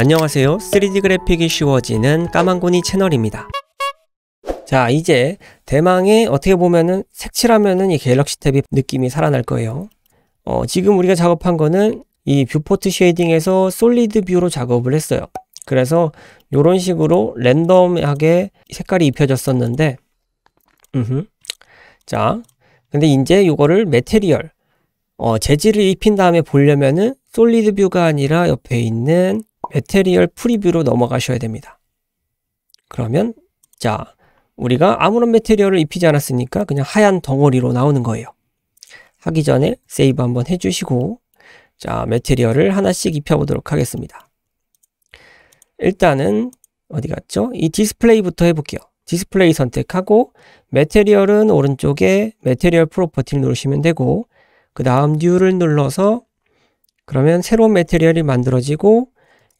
안녕하세요 3D 그래픽이 쉬워지는 까만고니 채널입니다 자 이제 대망의 어떻게 보면은 색칠하면은 이 갤럭시 탭이 느낌이 살아날 거예요 어, 지금 우리가 작업한 거는 이 뷰포트 쉐이딩에서 솔리드 뷰로 작업을 했어요 그래서 이런 식으로 랜덤하게 색깔이 입혀졌었는데 으흠. 자 근데 이제 이거를 메테리얼 어, 재질을 입힌 다음에 보려면은 솔리드 뷰가 아니라 옆에 있는 메테리얼 프리뷰로 넘어가셔야 됩니다. 그러면 자 우리가 아무런 메테리얼을 입히지 않았으니까 그냥 하얀 덩어리로 나오는 거예요. 하기 전에 세이브 한번 해주시고 자 메테리얼을 하나씩 입혀보도록 하겠습니다. 일단은 어디 갔죠? 이 디스플레이부터 해볼게요. 디스플레이 선택하고 메테리얼은 오른쪽에 메테리얼 프로퍼티를 누르시면 되고 그 다음 뉴를 눌러서 그러면 새로운 메테리얼이 만들어지고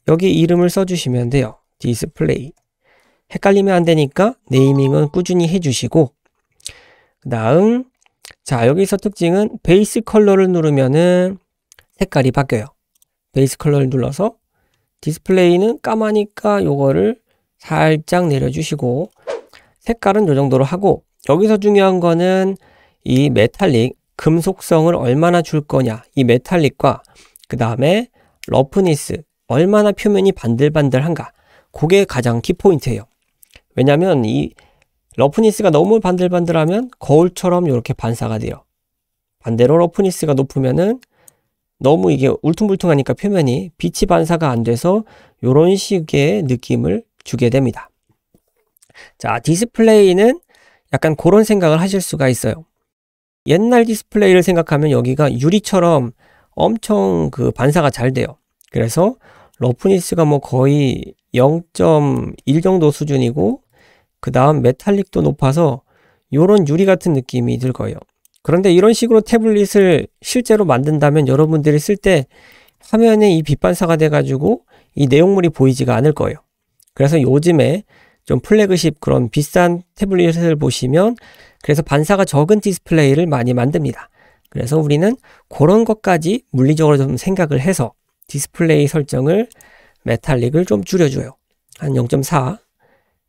여기 이름을 써주시면 돼요. 디스플레이. 헷갈리면 안 되니까 네이밍은 꾸준히 해주시고 그 다음 자 여기서 특징은 베이스 컬러를 누르면은 색깔이 바뀌어요. 베이스 컬러를 눌러서 디스플레이는 까마니까 요거를 살짝 내려주시고 색깔은 요 정도로 하고 여기서 중요한 거는 이 메탈릭 금속성을 얼마나 줄 거냐 이 메탈릭과 그 다음에 러프니스 얼마나 표면이 반들반들한가. 그게 가장 키포인트예요. 왜냐면이 러프니스가 너무 반들반들하면 거울처럼 이렇게 반사가 돼요. 반대로 러프니스가 높으면은 너무 이게 울퉁불퉁하니까 표면이 빛이 반사가 안 돼서 이런 식의 느낌을 주게 됩니다. 자, 디스플레이는 약간 그런 생각을 하실 수가 있어요. 옛날 디스플레이를 생각하면 여기가 유리처럼 엄청 그 반사가 잘 돼요. 그래서 러프니스가 뭐 거의 0.1 정도 수준이고 그 다음 메탈릭도 높아서 요런 유리 같은 느낌이 들 거예요. 그런데 이런 식으로 태블릿을 실제로 만든다면 여러분들이 쓸 때 화면에 이 빛반사가 돼가지고 이 내용물이 보이지가 않을 거예요. 그래서 요즘에 좀 플래그십 그런 비싼 태블릿을 보시면 그래서 반사가 적은 디스플레이를 많이 만듭니다. 그래서 우리는 그런 것까지 물리적으로 좀 생각을 해서 디스플레이 설정을 메탈릭을 좀 줄여줘요. 한 0.4.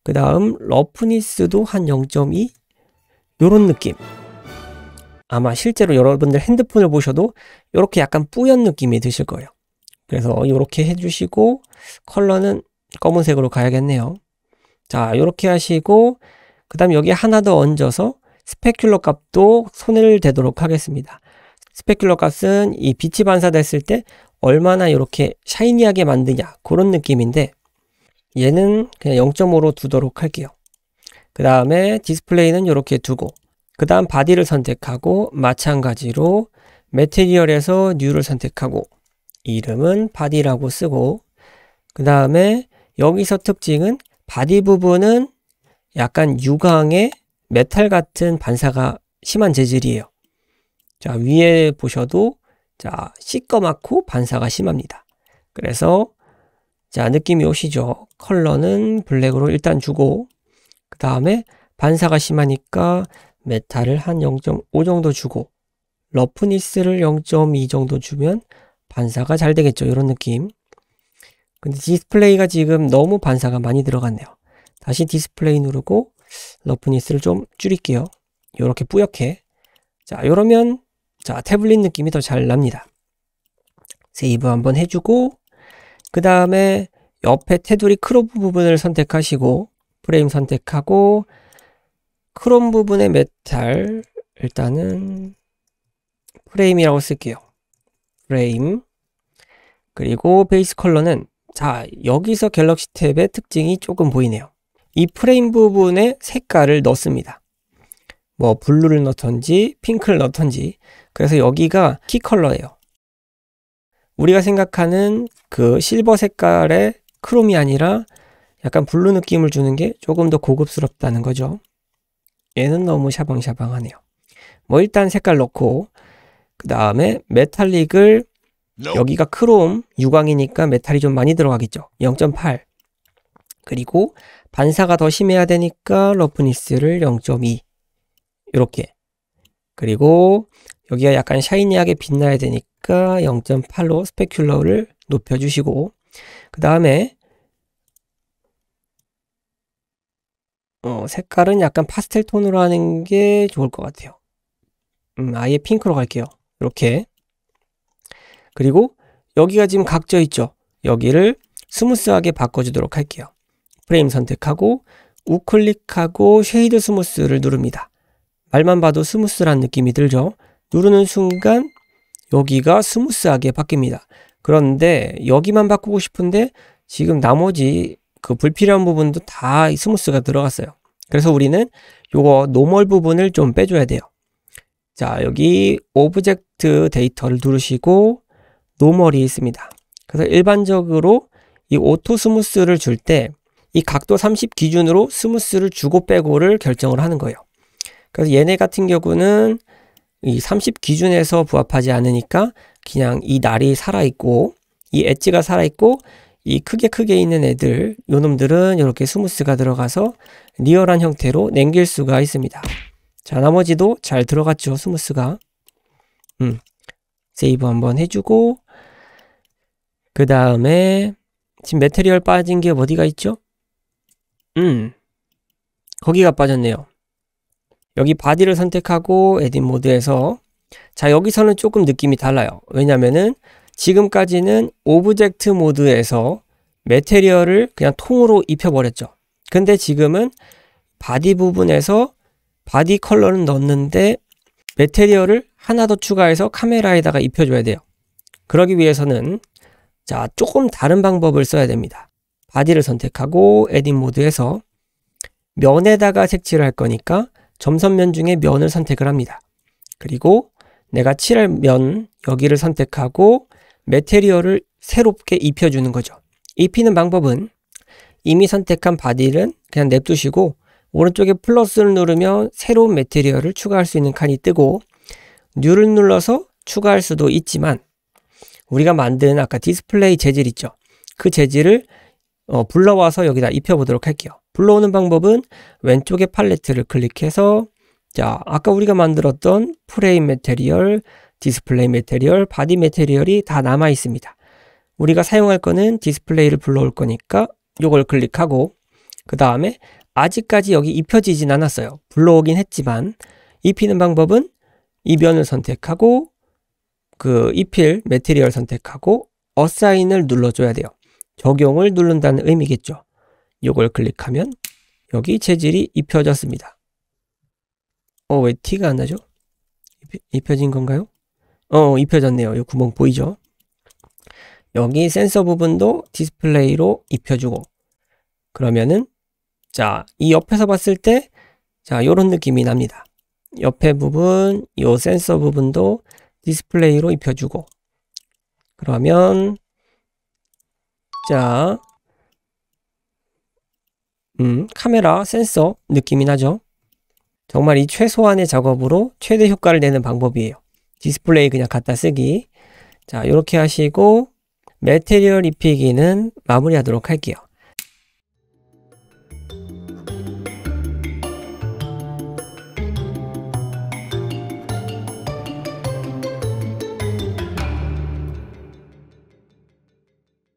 그 다음 러프니스도 한 0.2. 이런 느낌. 아마 실제로 여러분들 핸드폰을 보셔도 이렇게 약간 뿌연 느낌이 드실 거예요. 그래서 이렇게 해주시고 컬러는 검은색으로 가야겠네요. 자, 이렇게 하시고 그 다음 여기 하나 더 얹어서 스페큘러 값도 손을 대도록 하겠습니다. 스페큘러 값은 이 빛이 반사됐을 때 얼마나 이렇게 샤이니하게 만드냐 그런 느낌인데 얘는 그냥 0.5로 두도록 할게요. 그 다음에 디스플레이는 이렇게 두고 그 다음 바디를 선택하고 마찬가지로 메테리얼에서 뉴를 선택하고 이름은 바디라고 쓰고 그 다음에 여기서 특징은 바디 부분은 약간 유광의 메탈 같은 반사가 심한 재질이에요. 자 위에 보셔도 자, 시꺼맣고 반사가 심합니다. 그래서 자, 느낌이 오시죠? 컬러는 블랙으로 일단 주고 그 다음에 반사가 심하니까 메탈을 한 0.5 정도 주고 러프니스를 0.2 정도 주면 반사가 잘 되겠죠. 이런 느낌. 근데 디스플레이가 지금 너무 반사가 많이 들어갔네요. 다시 디스플레이 누르고 러프니스를 좀 줄일게요. 이렇게 뿌옇게. 자, 이러면 자 태블릿 느낌이 더 잘 납니다 세이브 한번 해주고 그 다음에 옆에 테두리 크롭 부분을 선택하시고 프레임 선택하고 크롬 부분의 메탈 일단은 프레임이라고 쓸게요 프레임 그리고 베이스 컬러는 자 여기서 갤럭시 탭의 특징이 조금 보이네요 이 프레임 부분에 색깔을 넣습니다 뭐 블루를 넣던지 핑크를 넣던지 그래서 여기가 키 컬러예요. 우리가 생각하는 그 실버 색깔의 크롬이 아니라 약간 블루 느낌을 주는 게 조금 더 고급스럽다는 거죠. 얘는 너무 샤방샤방하네요. 뭐 일단 색깔 넣고 그 다음에 메탈릭을 여기가 크롬 유광이니까 메탈이 좀 많이 들어가겠죠. 0.8 그리고 반사가 더 심해야 되니까 러프니스를 0.2 이렇게 그리고 여기가 약간 샤이니하게 빛나야 되니까 0.8로 스페큘러를 높여주시고 그 다음에 어, 색깔은 약간 파스텔 톤으로 하는 게 좋을 것 같아요. 음, 아예 핑크로 갈게요. 이렇게 그리고 여기가 지금 각져 있죠. 여기를 스무스하게 바꿔주도록 할게요. 프레임 선택하고 우클릭하고 쉐이드 스무스를 누릅니다. 말만 봐도 스무스한 느낌이 들죠? 누르는 순간 여기가 스무스하게 바뀝니다. 그런데 여기만 바꾸고 싶은데 지금 나머지 그 불필요한 부분도 다 스무스가 들어갔어요. 그래서 우리는 요거 노멀 부분을 좀 빼줘야 돼요. 자 여기 오브젝트 데이터를 누르시고 노멀이 있습니다. 그래서 일반적으로 이 오토 스무스를 줄 때 이 각도 30 기준으로 스무스를 주고 빼고를 결정을 하는 거예요. 그래서 얘네 같은 경우는 이 30 기준에서 부합하지 않으니까 그냥 이 날이 살아있고 이 엣지가 살아있고 이 크게 크게 있는 애들 요놈들은 이렇게 스무스가 들어가서 리얼한 형태로 남길 수가 있습니다 자 나머지도 잘 들어갔죠 스무스가 음 세이브 한번 해주고 그 다음에 지금 메테리얼 빠진 게 어디가 있죠? 음 거기가 빠졌네요 여기 바디를 선택하고 에딧 모드에서 자 여기서는 조금 느낌이 달라요. 왜냐면은 지금까지는 오브젝트 모드에서 메테리얼을 그냥 통으로 입혀버렸죠. 근데 지금은 바디 부분에서 바디 컬러는 넣었는데 메테리얼을 하나 더 추가해서 카메라에다가 입혀줘야 돼요. 그러기 위해서는 자 조금 다른 방법을 써야 됩니다. 바디를 선택하고 에딧 모드에서 면에다가 색칠을 할 거니까 점선면 중에 면을 선택을 합니다. 그리고 내가 칠할 면 여기를 선택하고 메테리얼을 새롭게 입혀주는 거죠. 입히는 방법은 이미 선택한 바디는 그냥 냅두시고 오른쪽에 플러스를 누르면 새로운 메테리얼을 추가할 수 있는 칸이 뜨고 뉴를 눌러서 추가할 수도 있지만 우리가 만든 아까 디스플레이 재질 있죠. 그 재질을 어, 불러와서 여기다 입혀보도록 할게요. 불러오는 방법은 왼쪽에 팔레트를 클릭해서 자 아까 우리가 만들었던 프레임 메테리얼, 디스플레이 메테리얼, 바디 메테리얼이 다 남아 있습니다. 우리가 사용할 거는 디스플레이를 불러올 거니까 이걸 클릭하고 그 다음에 아직까지 여기 입혀지진 않았어요. 불러오긴 했지만 입히는 방법은 이변을 선택하고 그 입힐 메테리얼 선택하고 어사인을 눌러줘야 돼요. 적용을 누른다는 의미겠죠. 이걸 클릭하면 여기 재질이 입혀졌습니다. 어, 왜 티가 안 나죠? 입혀진 건가요? 어, 입혀졌네요. 이 구멍 보이죠? 여기 센서 부분도 디스플레이로 입혀주고 그러면은 자, 이 옆에서 봤을 때 자, 요런 느낌이 납니다. 옆에 부분, 요 센서 부분도 디스플레이로 입혀주고 그러면 자, 음, 카메라, 센서 느낌이 나죠? 정말 이 최소한의 작업으로 최대 효과를 내는 방법이에요. 디스플레이 그냥 갖다 쓰기. 자, 이렇게 하시고 메테리얼 입히기는 마무리하도록 할게요.